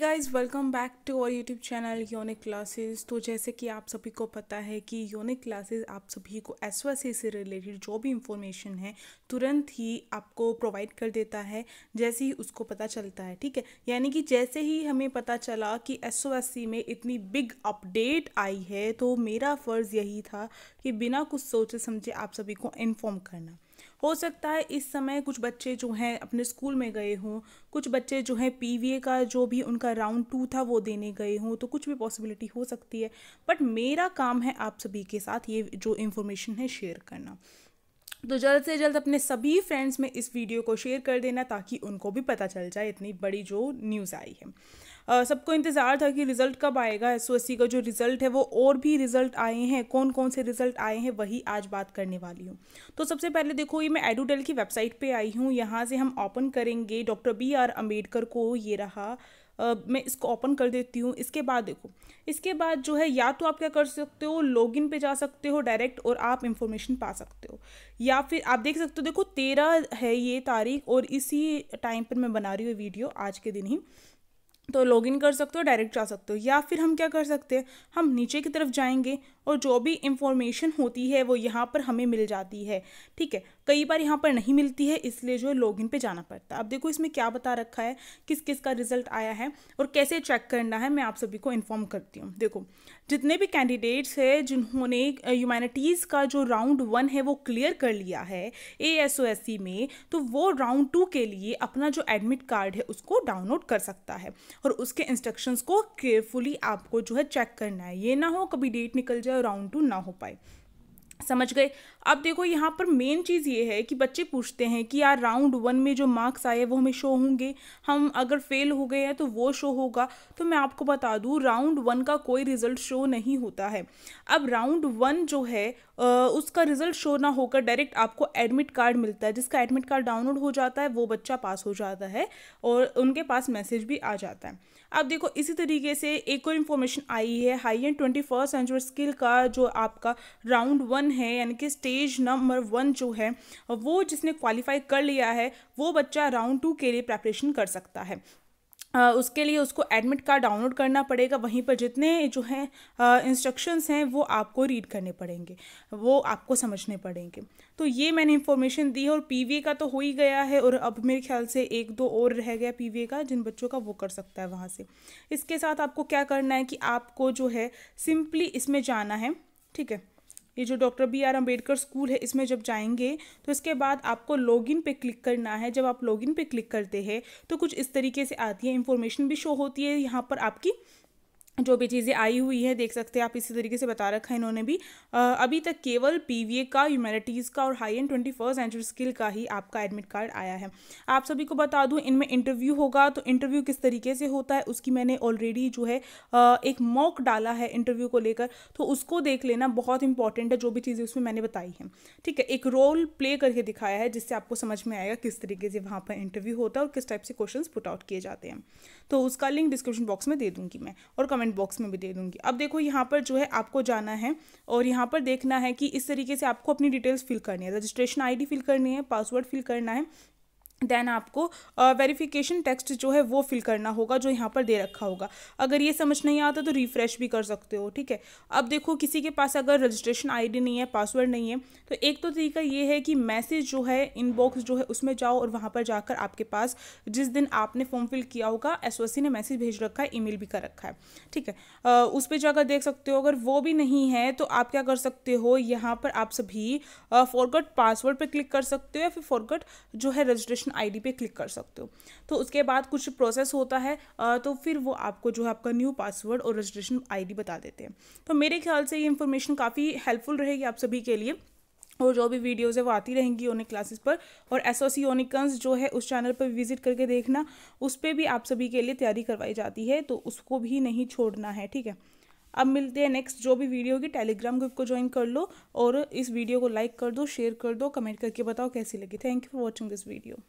guys welcome back to our YouTube channel योनिक classes तो जैसे कि आप सभी को पता है कि योनिक क्लासेस आप सभी को एस से रिलेटेड जो भी इंफॉर्मेशन है तुरंत ही आपको प्रोवाइड कर देता है जैसे ही उसको पता चलता है ठीक है यानी कि जैसे ही हमें पता चला कि एस में इतनी बिग अपडेट आई है तो मेरा फ़र्ज़ यही था कि बिना कुछ सोचे समझे आप सभी को इन्फॉर्म करना हो सकता है इस समय कुछ बच्चे जो हैं अपने स्कूल में गए हों कुछ बच्चे जो हैं पीवीए का जो भी उनका राउंड टू था वो देने गए हों तो कुछ भी पॉसिबिलिटी हो सकती है बट मेरा काम है आप सभी के साथ ये जो इन्फॉर्मेशन है शेयर करना तो जल्द से जल्द अपने सभी फ्रेंड्स में इस वीडियो को शेयर कर देना ताकि उनको भी पता चल जाए इतनी बड़ी जो न्यूज़ आई है सबको इंतज़ार था कि रिज़ल्ट कब आएगा एस का जो रिज़ल्ट है वो और भी रिज़ल्ट आए हैं कौन कौन से रिज़ल्ट आए हैं वही आज बात करने वाली हूँ तो सबसे पहले देखो ये मैं एडूडेल की वेबसाइट पर आई हूँ यहाँ से हम ओपन करेंगे डॉक्टर बी आर अम्बेडकर को ये रहा Uh, मैं इसको ओपन कर देती हूँ इसके बाद देखो इसके बाद जो है या तो आप क्या कर सकते हो लॉगिन पे जा सकते हो डायरेक्ट और आप इंफॉर्मेशन पा सकते हो या फिर आप देख सकते हो देखो तेरह है ये तारीख और इसी टाइम पर मैं बना रही हूँ वीडियो आज के दिन ही तो लॉगिन कर सकते हो डायरेक्ट जा सकते हो या फिर हम क्या कर सकते हैं हम नीचे की तरफ जाएंगे और जो भी इंफॉर्मेशन होती है वो यहाँ पर हमें मिल जाती है ठीक है कई बार यहाँ पर नहीं मिलती है इसलिए जो है इन पर जाना पड़ता है अब देखो इसमें क्या बता रखा है किस किस का रिजल्ट आया है और कैसे चेक करना है मैं आप सभी को इन्फॉर्म करती हूँ देखो जितने भी कैंडिडेट्स हैं जिन्होंने ह्यूमैनिटीज़ का जो राउंड वन है वो क्लियर कर लिया है A S O S C में तो वो राउंड टू के लिए अपना जो एडमिट कार्ड है उसको डाउनलोड कर सकता है और उसके इंस्ट्रक्शंस को केयरफुली आपको जो है चेक करना है ये ना हो कभी डेट निकल जाए राउंड टू ना हो पाए समझ गए अब देखो यहाँ पर मेन चीज़ ये है कि बच्चे पूछते हैं कि यार राउंड वन में जो मार्क्स आए वो हमें शो होंगे हम अगर फेल हो गए हैं तो वो शो होगा तो मैं आपको बता दूँ राउंड वन का कोई रिजल्ट शो नहीं होता है अब राउंड वन जो है उसका रिजल्ट शो ना होकर डायरेक्ट आपको एडमिट कार्ड मिलता है जिसका एडमिट कार्ड डाउनलोड हो जाता है वो बच्चा पास हो जाता है और उनके पास मैसेज भी आ जाता है अब देखो इसी तरीके से एक और इन्फॉर्मेशन आई है high end twenty first century skill का जो आपका राउंड वन वन है यानी कि स्टेज नंबर वन जो है वो जिसने क्वालिफाई कर लिया है वो बच्चा राउंड टू के लिए प्रेपरेशन कर सकता है उसके लिए उसको एडमिट कार्ड डाउनलोड करना पड़ेगा वहीं पर जितने जो हैं इंस्ट्रक्शंस हैं वो आपको रीड करने पड़ेंगे वो आपको समझने पड़ेंगे तो ये मैंने इन्फॉर्मेशन दी है और पी का तो हो ही गया है और अब मेरे ख्याल से एक दो और रह गया पी का जिन बच्चों का वो कर सकता है वहाँ से इसके साथ आपको क्या करना है कि आपको जो है सिंपली इसमें जाना है ठीक है ये जो doctor B R Ambedkar school है इसमें जब जाएंगे तो इसके बाद आपको लॉगिन पे क्लिक करना है जब आप लॉगिन पे क्लिक करते हैं तो कुछ इस तरीके से आती है इन्फॉर्मेशन भी शो होती है यहाँ पर आपकी जो भी चीज़ें आई हुई है देख सकते हैं आप इसी तरीके से बता रखा है इन्होंने भी आ, अभी तक केवल पी का ह्यूमैनिटीज़ का और high end twenty first century skill का ही आपका एडमिट कार्ड आया है आप सभी को बता दूं इनमें इंटरव्यू होगा तो इंटरव्यू किस तरीके से होता है उसकी मैंने ऑलरेडी जो है आ, एक मॉक डाला है इंटरव्यू को लेकर तो उसको देख लेना बहुत इंपॉर्टेंट है जो भी चीज़ें उसमें मैंने बताई हैं ठीक है एक रोल प्ले करके दिखाया है जिससे आपको समझ में आएगा किस तरीके से वहाँ पर इंटरव्यू होता है और किस टाइप से क्वेश्चन पुट आउट किए जाते हैं तो उसका लिंक डिस्क्रिप्शन बॉक्स में दे दूँगी मैं और कमेंट कमेंट बॉक्स में भी दे दूंगी अब देखो यहाँ पर जो है आपको जाना है और यहाँ पर देखना है कि इस तरीके से आपको अपनी डिटेल्स फिल करनी है रजिस्ट्रेशन आईडी फिल करनी है पासवर्ड फिल करना है देन आपको वेरिफिकेशन टेक्स्ट जो है वो फिल करना होगा जो यहाँ पर दे रखा होगा अगर ये समझ नहीं आता तो रिफ़्रेश भी कर सकते हो ठीक है अब देखो किसी के पास अगर रजिस्ट्रेशन आईडी नहीं है पासवर्ड नहीं है तो एक तो तरीका ये है कि मैसेज जो है इनबॉक्स जो है उसमें जाओ और वहाँ पर जाकर आपके पास जिस दिन आपने फॉर्म फिल किया होगा एस ने मैसेज भेज रखा है ई भी कर रखा है ठीक है uh, उस पर जाकर देख सकते हो अगर वो भी नहीं है तो आप क्या कर सकते हो यहाँ पर आप सभी फॉरगट पासवर्ड पर क्लिक कर सकते हो या फिर फॉरगट जो है रजिस्ट्रेशन रजिस्ट्रेशन आईडी पे क्लिक कर सकते हो तो उसके बाद कुछ प्रोसेस होता है तो फिर वो आपको जो है आपका न्यू पासवर्ड और रजिस्ट्रेशन आईडी बता देते हैं तो मेरे ख्याल से ये इन्फॉर्मेशन काफ़ी हेल्पफुल रहेगी आप सभी के लिए और जो भी वीडियोस है वो आती रहेंगी ओनिक क्लासेस पर और एस ओ जो है उस चैनल पर विजिट करके देखना उस पर भी आप सभी के लिए तैयारी करवाई जाती है तो उसको भी नहीं छोड़ना है ठीक है अब मिलते हैं नेक्स्ट जो भी वीडियो होगी टेलीग्राम ग्रुप को ज्वाइन कर लो और इस वीडियो को लाइक कर दो शेयर कर दो कमेंट करके बताओ कैसी लगी thank you for watching this video